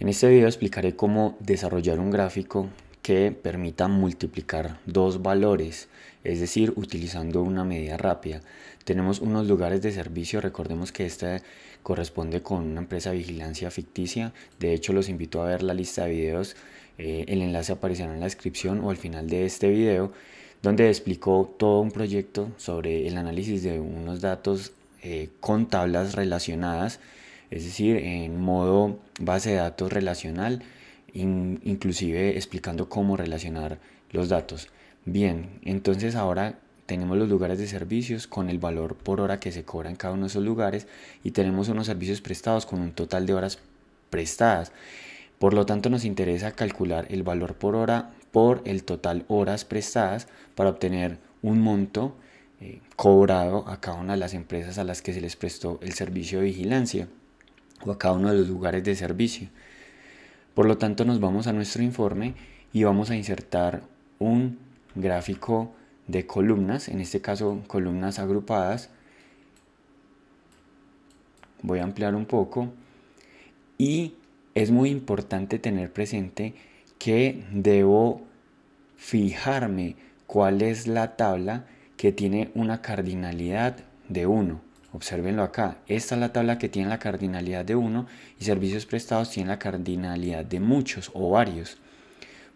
En este video explicaré cómo desarrollar un gráfico que permita multiplicar dos valores, es decir, utilizando una medida rápida. Tenemos unos lugares de servicio, recordemos que este corresponde con una empresa de vigilancia ficticia, de hecho los invito a ver la lista de videos, eh, el enlace aparecerá en la descripción o al final de este video, donde explicó todo un proyecto sobre el análisis de unos datos eh, con tablas relacionadas, es decir, en modo base de datos relacional, inclusive explicando cómo relacionar los datos. Bien, entonces ahora tenemos los lugares de servicios con el valor por hora que se cobra en cada uno de esos lugares y tenemos unos servicios prestados con un total de horas prestadas. Por lo tanto, nos interesa calcular el valor por hora por el total horas prestadas para obtener un monto eh, cobrado a cada una de las empresas a las que se les prestó el servicio de vigilancia o a cada uno de los lugares de servicio. Por lo tanto, nos vamos a nuestro informe y vamos a insertar un gráfico de columnas, en este caso columnas agrupadas. Voy a ampliar un poco. Y es muy importante tener presente que debo fijarme cuál es la tabla que tiene una cardinalidad de 1. Obsérvenlo acá. Esta es la tabla que tiene la cardinalidad de 1 y servicios prestados tiene la cardinalidad de muchos o varios.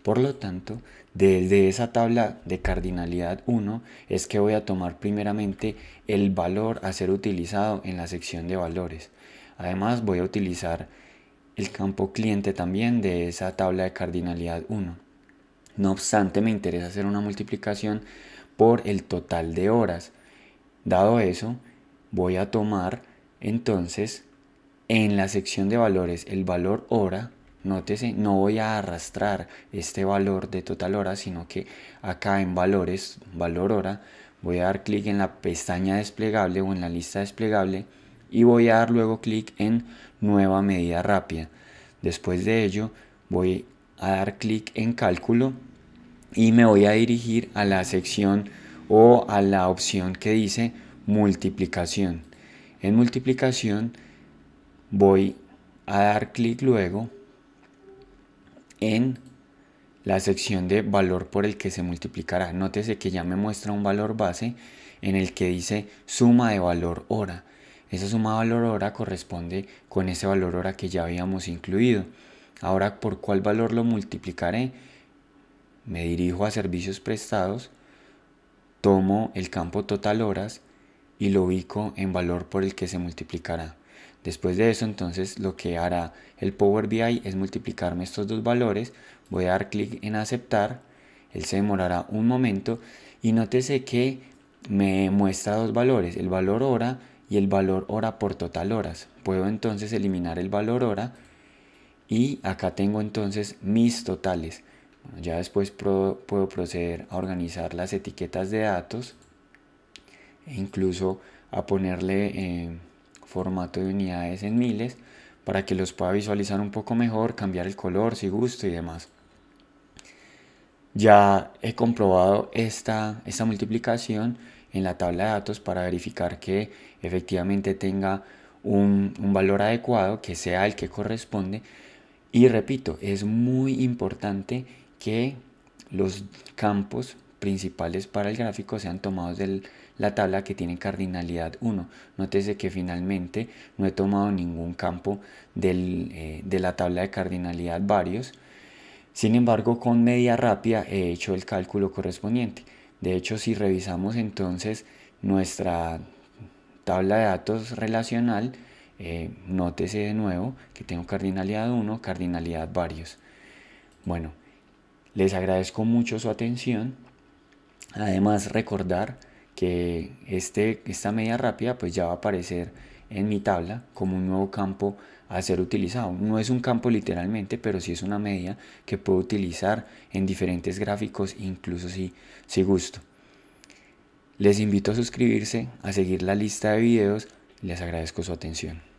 Por lo tanto, desde esa tabla de cardinalidad 1 es que voy a tomar primeramente el valor a ser utilizado en la sección de valores. Además voy a utilizar el campo cliente también de esa tabla de cardinalidad 1. No obstante, me interesa hacer una multiplicación por el total de horas. Dado eso, voy a tomar entonces en la sección de valores el valor hora, nótese, no voy a arrastrar este valor de total hora, sino que acá en valores, valor hora, voy a dar clic en la pestaña desplegable o en la lista desplegable y voy a dar luego clic en nueva medida rápida. Después de ello voy a dar clic en cálculo y me voy a dirigir a la sección o a la opción que dice multiplicación. En multiplicación voy a dar clic luego en la sección de valor por el que se multiplicará. Nótese que ya me muestra un valor base en el que dice suma de valor hora. Esa suma de valor hora corresponde con ese valor hora que ya habíamos incluido. Ahora, ¿por cuál valor lo multiplicaré? Me dirijo a servicios prestados, tomo el campo total horas, y lo ubico en valor por el que se multiplicará. Después de eso, entonces lo que hará el Power BI es multiplicarme estos dos valores. Voy a dar clic en aceptar. Él se demorará un momento y nótese que me muestra dos valores, el valor hora y el valor hora por total horas. Puedo entonces eliminar el valor hora y acá tengo entonces mis totales. Ya después puedo proceder a organizar las etiquetas de datos incluso a ponerle eh, formato de unidades en miles para que los pueda visualizar un poco mejor, cambiar el color si gusto y demás. Ya he comprobado esta, esta multiplicación en la tabla de datos para verificar que efectivamente tenga un, un valor adecuado, que sea el que corresponde. Y repito, es muy importante que los campos principales para el gráfico sean tomados de la tabla que tiene cardinalidad 1. Nótese que finalmente no he tomado ningún campo eh, de la tabla de cardinalidad varios. Sin embargo, con media rápida he hecho el cálculo correspondiente. De hecho, si revisamos entonces nuestra tabla de datos relacional, eh, nótese de nuevo que tengo cardinalidad 1, cardinalidad varios. Bueno, les agradezco mucho su atención. Además recordar que este, esta media rápida pues ya va a aparecer en mi tabla como un nuevo campo a ser utilizado. No es un campo literalmente, pero sí es una media que puedo utilizar en diferentes gráficos, incluso si, si gusto. Les invito a suscribirse, a seguir la lista de videos. Les agradezco su atención.